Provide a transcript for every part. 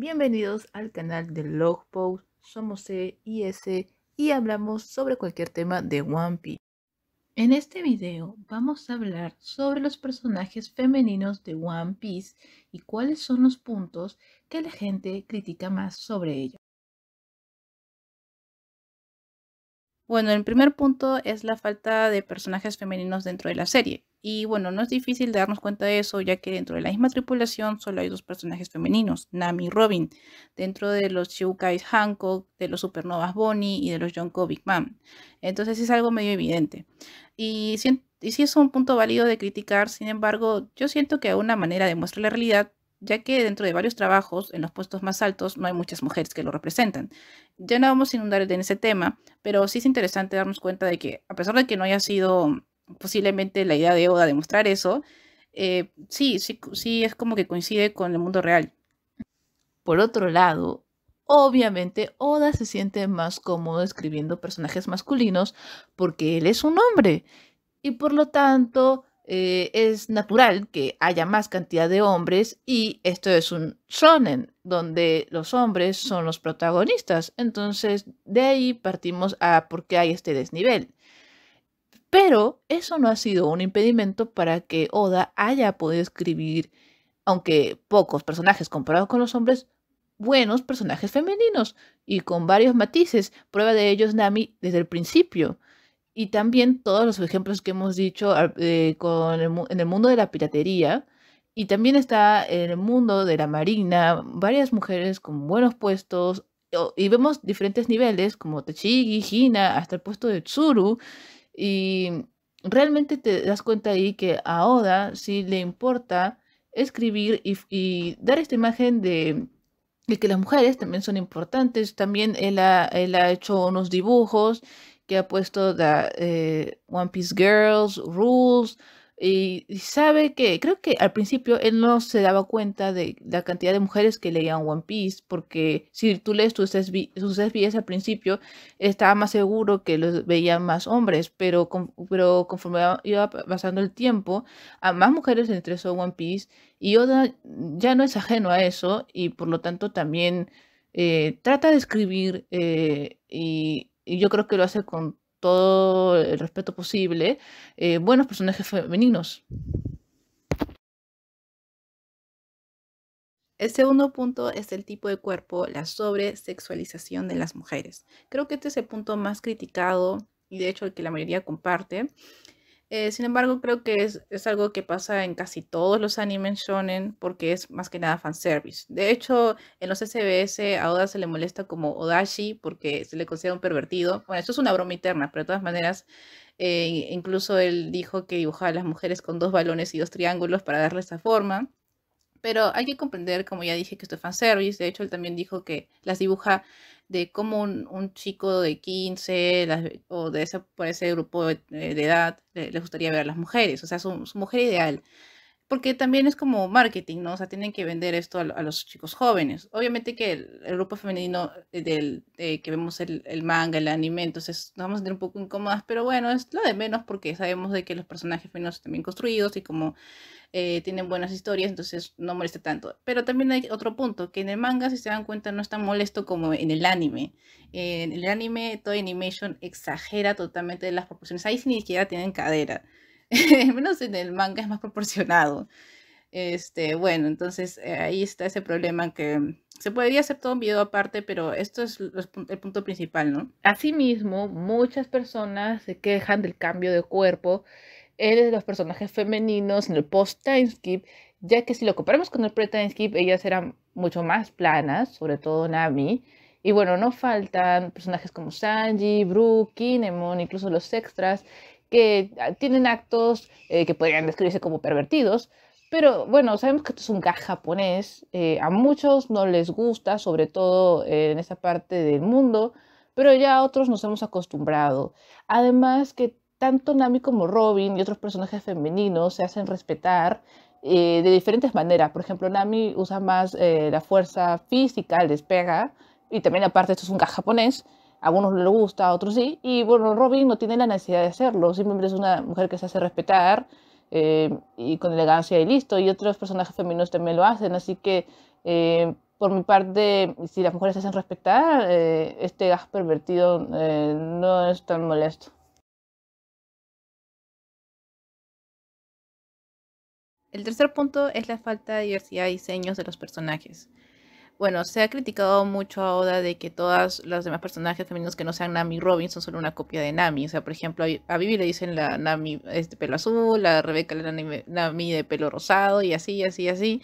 Bienvenidos al canal de Logpost, somos C y y hablamos sobre cualquier tema de One Piece. En este video vamos a hablar sobre los personajes femeninos de One Piece y cuáles son los puntos que la gente critica más sobre ellos. Bueno, el primer punto es la falta de personajes femeninos dentro de la serie. Y bueno, no es difícil darnos cuenta de eso, ya que dentro de la misma tripulación solo hay dos personajes femeninos, Nami y Robin, dentro de los Shukais Hancock, de los Supernovas Bonnie y de los Jonko Big Man. Entonces es algo medio evidente. Y, y sí es un punto válido de criticar, sin embargo, yo siento que una manera demuestra la realidad ya que dentro de varios trabajos, en los puestos más altos, no hay muchas mujeres que lo representan. Ya no vamos a inundar en ese tema, pero sí es interesante darnos cuenta de que, a pesar de que no haya sido posiblemente la idea de Oda demostrar eso, eh, sí, sí, sí es como que coincide con el mundo real. Por otro lado, obviamente Oda se siente más cómodo escribiendo personajes masculinos porque él es un hombre y por lo tanto eh, es natural que haya más cantidad de hombres y esto es un shonen, donde los hombres son los protagonistas. Entonces, de ahí partimos a por qué hay este desnivel. Pero eso no ha sido un impedimento para que Oda haya podido escribir, aunque pocos personajes comparados con los hombres, buenos personajes femeninos y con varios matices. Prueba de ello es Nami desde el principio. Y también todos los ejemplos que hemos dicho ah, eh, con en el mundo de la piratería. Y también está en el mundo de la marina, varias mujeres con buenos puestos. Y vemos diferentes niveles como Tachigi, Hina, hasta el puesto de Tsuru. Y realmente te das cuenta ahí que a Oda sí le importa escribir y, dar esta imagen de, que las mujeres también son importantes. También él ha hecho unos dibujos que ha puesto eh, One Piece Girls, Rules, y, sabe que creo que al principio él no se daba cuenta de la cantidad de mujeres que leían One Piece, porque si tú lees sus SBS al principio, estaba más seguro que los veían más hombres, pero, pero conforme iba pasando el tiempo, a más mujeres se interesó One Piece y Oda ya no es ajeno a eso y por lo tanto también eh, trata de escribir eh, y y yo creo que lo hace con todo el respeto posible, eh, buenos personajes femeninos. El segundo punto es el tipo de cuerpo, la sobresexualización de las mujeres. Creo que este es el punto más criticado y de hecho el que la mayoría comparte. Eh, sin embargo, creo que es, es, algo que pasa en casi todos los animes shonen porque es más que nada fanservice. De hecho, en los SBS a Oda se le molesta como Odashi porque se le considera un pervertido. Bueno, esto es una broma interna, pero de todas maneras, eh, incluso él dijo que dibujaba a las mujeres con dos balones y dos triángulos para darle esa forma. Pero hay que comprender, como ya dije, que esto es fanservice. De hecho, él también dijo que las dibuja de cómo un, chico de 15 o de ese, por ese grupo eh, de, edad les gustaría ver a las mujeres. O sea, su mujer ideal porque también es como marketing, ¿no? O sea, tienen que vender esto a, los chicos jóvenes. Obviamente que el, grupo femenino eh, del, eh, que vemos el, manga, el anime, entonces nos vamos a tener un poco incómodas, pero bueno, es lo de menos porque sabemos de que los personajes femeninos están bien construidos y como eh, tienen buenas historias, entonces no molesta tanto. Pero también hay otro punto, que en el manga, si se dan cuenta, no es tan molesto como en el anime. En el anime, Toy Animation exagera totalmente las proporciones. Ahí sí ni siquiera tienen cadera. menos en el manga es más proporcionado. Este, bueno, entonces eh, ahí está ese problema que se podría hacer todo un video aparte, pero esto es el punto principal, ¿no? Asimismo, muchas personas se quejan del cambio de cuerpo en eh, los personajes femeninos en el post-timeskip, ya que si lo comparamos con el pre-timeskip, ellas eran mucho más planas, sobre todo Nami. Y bueno, no faltan personajes como Sanji, Brook, Kinemon, incluso los extras, que ah, tienen actos eh, que podrían describirse como pervertidos, pero bueno, sabemos que esto es un gag japonés, eh, a muchos no les gusta, sobre todo eh, en esa parte del mundo, pero ya a otros nos hemos acostumbrado. Además que tanto Nami como Robin y otros personajes femeninos se hacen respetar de diferentes maneras. Por ejemplo, Nami usa más la fuerza física, les pega, y también aparte esto es un gag japonés, a algunos no le gusta, a otros sí. Y bueno, Robin no tiene la necesidad de hacerlo. Simplemente es una mujer que se hace respetar eh, y con elegancia y listo. Y otros personajes femeninos también lo hacen. Así que, eh, por mi parte, si las mujeres se hacen respetar, eh, este gas pervertido no es tan molesto. El tercer punto es la falta de diversidad de diseños de los personajes bueno, se ha criticado mucho a Oda de que todas las demás personajes femeninos que no sean Nami Robinson Robin son solo una copia de Nami. O sea, por ejemplo, a Vivi le dicen la Nami de este, pelo azul, a Rebeca la Nami de pelo rosado y así, así, así.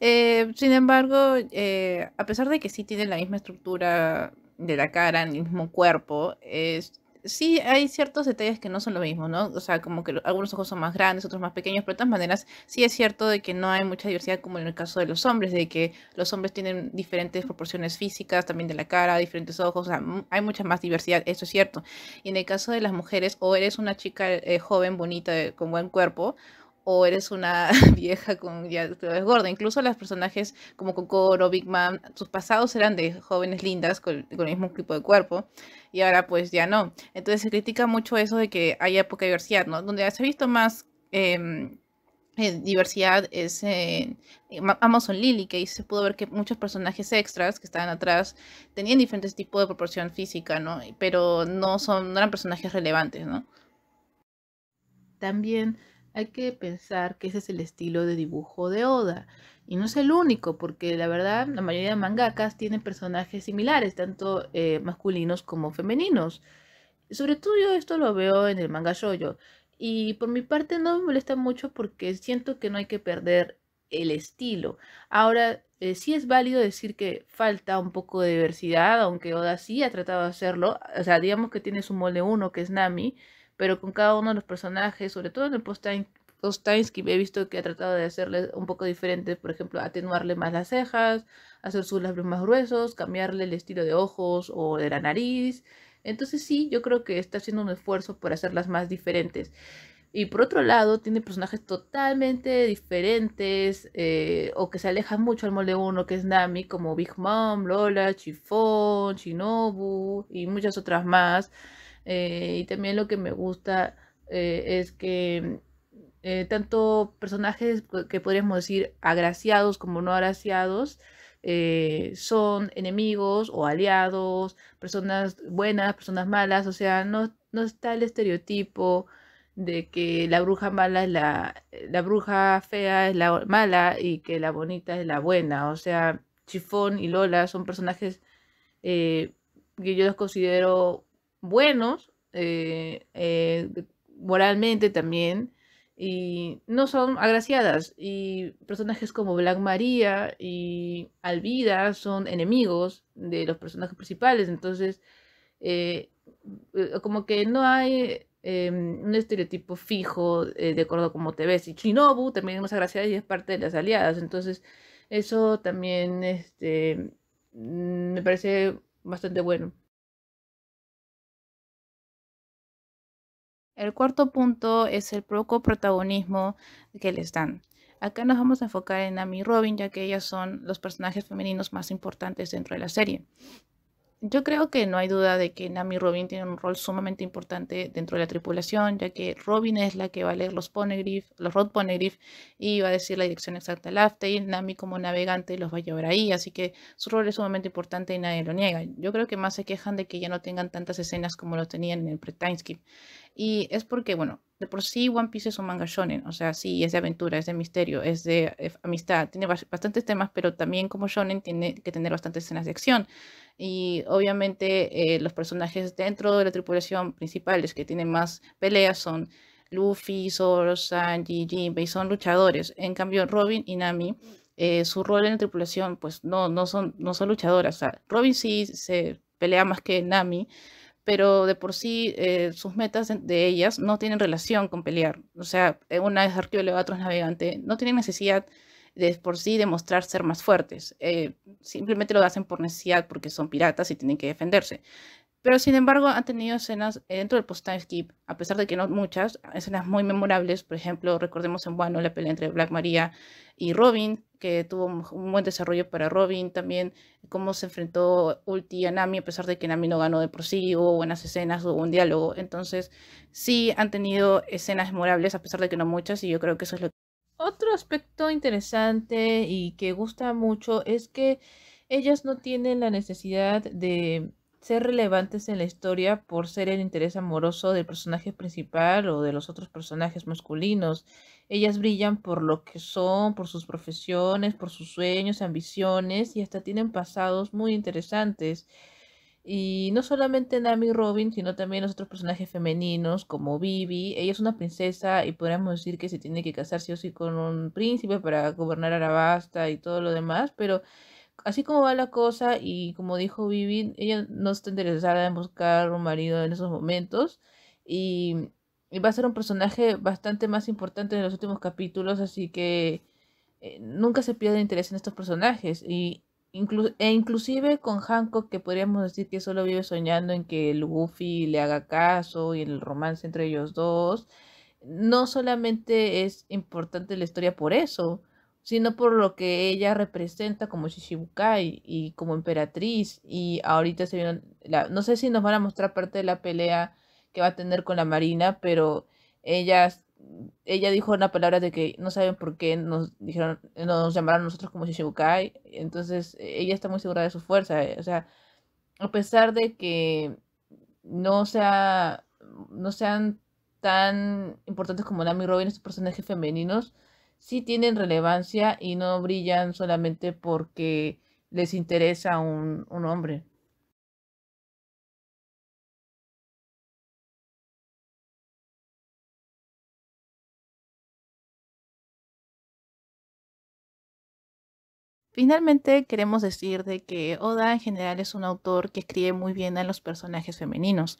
Eh, sin embargo, eh, a pesar de que sí tienen la misma estructura de la cara, el mismo cuerpo, es, sí hay ciertos detalles que no son lo mismo, ¿no? O sea, como que algunos ojos son más grandes, otros más pequeños, pero de todas maneras sí es cierto de que no hay mucha diversidad como en el caso de los hombres, de que los hombres tienen diferentes proporciones físicas, también de la cara, diferentes ojos, o sea, hay mucha más diversidad, eso es cierto. Y en el caso de las mujeres, o eres una chica eh, joven, bonita, con buen cuerpo, o eres una vieja con ya gorda. Incluso los personajes como Kokoro, Big Mom, sus pasados eran de jóvenes lindas con, el mismo tipo de cuerpo y ahora pues ya no. Entonces se critica mucho eso de que haya poca diversidad, ¿no? Donde se ha visto más em, eh, diversidad es eh, Amazon Lily, que ahí se pudo ver que muchos personajes extras que estaban atrás tenían diferentes tipos de proporción física, ¿no? Pero no, son, no eran personajes relevantes, ¿no? También hay que pensar que ese es el estilo de dibujo de Oda. Y no es el único, porque la verdad la mayoría de mangakas tienen personajes similares, tanto eh, masculinos como femeninos. Sobre todo yo esto lo veo en el manga shoujo. Y por mi parte no me molesta mucho porque siento que no hay que perder el estilo. Ahora, eh, sí es válido decir que falta un poco de diversidad, aunque Oda sí ha tratado de hacerlo. O sea, digamos que tiene su molde uno, que es Nami, pero con cada uno de los personajes, sobre todo en el post-time que he visto que ha tratado de hacerles un poco diferente, por ejemplo, atenuarle más las cejas, hacer sus labios más gruesos, cambiarle el estilo de ojos o de la nariz. Entonces sí, yo creo que está haciendo un esfuerzo por hacerlas más diferentes. Y por otro lado, tiene personajes totalmente diferentes eh, o que se alejan mucho al molde uno, que es Nami, como Big Mom, Lola, Chifón, Shinobu y muchas otras más. Eh, y también lo que me gusta eh, es que eh, tanto personajes que podríamos decir agraciados como no agraciados son enemigos o aliados, personas buenas, personas malas, o sea, no, no está el estereotipo de que la bruja mala es la, la bruja fea es la mala y que la bonita es la buena. O sea, Chifón y Lola son personajes que yo los considero buenos eh, eh, moralmente también y no son agraciadas y personajes como Black María y Alvida son enemigos de los personajes principales entonces eh, como que no hay em, un estereotipo fijo de acuerdo a cómo te ves y Shinobu también es agraciada y es parte de las aliadas entonces eso también este, mm, me parece bastante bueno El cuarto punto es el poco protagonismo que les dan. Acá nos vamos a enfocar en Nami y Robin, ya que ellas son los personajes femeninos más importantes dentro de la serie. Yo creo que no hay duda de que Nami y Robin tienen un rol sumamente importante dentro de la tripulación, ya que Robin es la que va a leer los Ponegriff, los Rod Ponegriff, y va a decir la dirección exacta al y Nami como navegante los va a llevar ahí, así que su rol es sumamente importante y nadie lo niega. Yo creo que más se quejan de que ya no tengan tantas escenas como lo tenían en el pre-timeskip. Y es porque, bueno, de por sí One Piece es un manga shonen, o sea, sí, es de aventura, es de misterio, es de eh, amistad, tiene bastantes temas, pero también como shonen tiene que tener bastantes escenas de acción. Y obviamente eh, los personajes dentro de la tripulación principales que tienen más peleas son Luffy, Zoro, Sanji, Jinbei, son luchadores. En cambio, Robin y Nami... Eh, su rol en la tripulación, pues no, no, son, no son luchadoras. Robin sí se pelea más que Nami, pero de por sí eh, sus metas de, ellas no tienen relación con pelear. O sea, eh, una es arquivo es navegante. No tienen necesidad de por sí demostrar ser más fuertes. Eh, simplemente lo hacen por necesidad porque son piratas y tienen que defenderse. Pero sin embargo, han tenido escenas dentro del post-time skip, a pesar de que no muchas, escenas muy memorables. Por ejemplo, recordemos en bueno la pelea entre Black Maria y Robin, que tuvo un buen desarrollo para Robin. También cómo se enfrentó Ulti a Nami, a pesar de que Nami no ganó de por sí, hubo buenas escenas, hubo un diálogo. Entonces, sí han tenido escenas memorables, a pesar de que no muchas, y yo creo que eso es lo que. Otro aspecto interesante y que gusta mucho es que ellas no tienen la necesidad de ser relevantes en la historia por ser el interés amoroso del personaje principal o de los otros personajes masculinos. Ellas brillan por lo que son, por sus profesiones, por sus sueños, ambiciones y hasta tienen pasados muy interesantes. Y no solamente Nami Robin, sino también los otros personajes femeninos como Vivi. Ella es una princesa y podríamos decir que se tiene que casar sí o sí con un príncipe para gobernar Arabasta y todo lo demás, pero así como va la cosa y como dijo Vivi, ella no está interesada en buscar un marido en esos momentos y, va a ser un personaje bastante más importante en los últimos capítulos, así que eh, nunca se pierde interés en estos personajes y e inclusive con Hancock que podríamos decir que solo vive soñando en que el Goofy le haga caso y el romance entre ellos dos. No solamente es importante la historia por eso, sino por lo que ella representa como Shishibukai y como emperatriz. Y ahorita se vieron, la, no sé si nos van a mostrar parte de la pelea que va a tener con la Marina, pero ella, ella dijo una palabra de que no saben por qué nos dijeron, nos llamaron nosotros como Shishibukai. Entonces eh, ella está muy segura de su fuerza. Eh, o sea, a pesar de que no sea, no sean tan importantes como Nami Robin, estos personajes femeninos, sí tienen relevancia y no brillan solamente porque les interesa un, un hombre. Finalmente, queremos decir de que Oda en general es un autor que escribe muy bien a los personajes femeninos.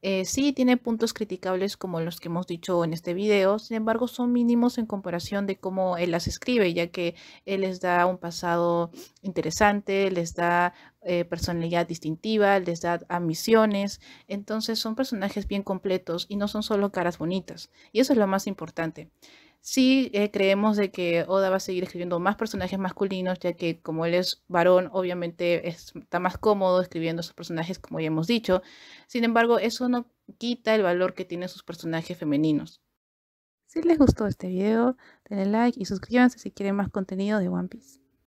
Eh, sí tiene puntos criticables como los que hemos dicho en este video, sin embargo son mínimos en comparación de cómo él las escribe, ya que él les da un pasado interesante, les da eh, personalidad distintiva, les da ambiciones, entonces son personajes bien completos y no son solo caras bonitas, y eso es lo más importante. Sí eh, creemos de que Oda va a seguir escribiendo más personajes masculinos, ya que como él es varón, obviamente está más cómodo escribiendo sus personajes, como ya hemos dicho. Sin embargo, eso no quita el valor que tienen sus personajes femeninos. Si les gustó este video, denle like y suscríbanse si quieren más contenido de One Piece.